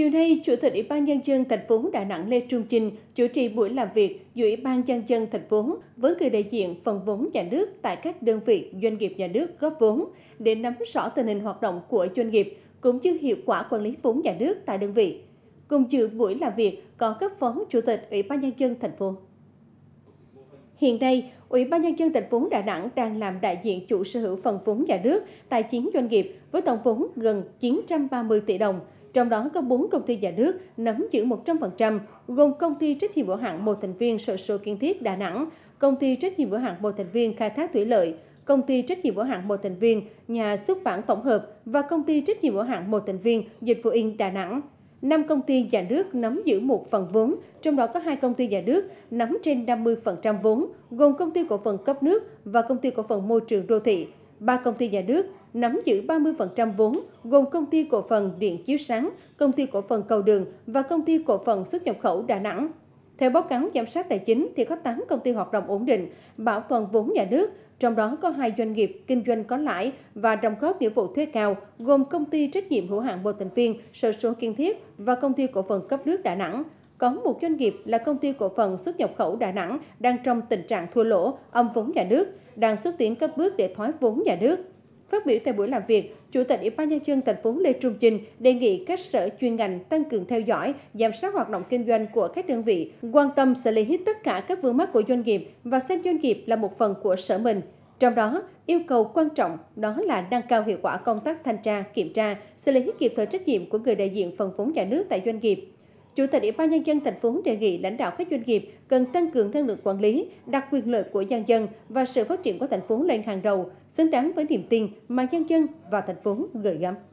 Chiều nay, Chủ tịch Ủy ban Nhân dân thành phố Đà Nẵng Lê Trung trinh chủ trì buổi làm việc giữa Ủy ban Nhân dân thành phố với người đại diện phần vốn nhà nước tại các đơn vị doanh nghiệp nhà nước góp vốn để nắm rõ tình hình hoạt động của doanh nghiệp cũng như hiệu quả quản lý vốn nhà nước tại đơn vị. Cùng dự buổi làm việc có các phó Chủ tịch Ủy ban Nhân dân thành phố. Hiện nay, Ủy ban Nhân dân thành phố Đà Nẵng đang làm đại diện chủ sở hữu phần vốn nhà nước, tài chính doanh nghiệp với tổng vốn gần 930 tỷ đồng – trong đó có 4 công ty nhà nước nắm giữ 100%, gồm công ty trách nhiệm hữu hạn một thành viên sở số kiên thiết Đà Nẵng, công ty trách nhiệm hữu hạn một thành viên khai thác thủy lợi, công ty trách nhiệm hữu hạn một thành viên nhà xuất bản tổng hợp và công ty trách nhiệm hữu hạn một thành viên dịch vụ in Đà Nẵng. 5 công ty nhà nước nắm giữ một phần vốn, trong đó có hai công ty nhà nước nắm trên 50% vốn, gồm công ty cổ phần cấp nước và công ty cổ phần môi trường đô thị ba công ty nhà nước nắm giữ 30% vốn gồm công ty cổ phần Điện Chiếu Sáng, công ty cổ phần Cầu Đường và công ty cổ phần xuất nhập khẩu Đà Nẵng. Theo báo cáo giám sát tài chính thì có 8 công ty hoạt động ổn định, bảo toàn vốn nhà nước, trong đó có hai doanh nghiệp kinh doanh có lãi và đồng góp nghĩa vụ thuế cao, gồm công ty trách nhiệm hữu hạn một thành viên, sở số kiên thiết và công ty cổ phần cấp nước Đà Nẵng có một doanh nghiệp là công ty cổ phần xuất nhập khẩu Đà Nẵng đang trong tình trạng thua lỗ, âm vốn nhà nước, đang xuất tiến các bước để thoái vốn nhà nước. Phát biểu tại buổi làm việc, Chủ tịch Ủy ban nhân dân thành phố Lê Trung Chinh đề nghị các sở chuyên ngành tăng cường theo dõi, giám sát hoạt động kinh doanh của các đơn vị, quan tâm xử lý hết tất cả các vướng mắc của doanh nghiệp và xem doanh nghiệp là một phần của sở mình. Trong đó, yêu cầu quan trọng đó là nâng cao hiệu quả công tác thanh tra, kiểm tra, xử lý kịp thời trách nhiệm của người đại diện phần vốn nhà nước tại doanh nghiệp. Chủ tịch Ủy ban Nhân dân thành phố đề nghị lãnh đạo các doanh nghiệp cần tăng cường năng lực quản lý, đặt quyền lợi của nhân dân và sự phát triển của thành phố lên hàng đầu, xứng đáng với niềm tin mà nhân dân và thành phố gửi gắm.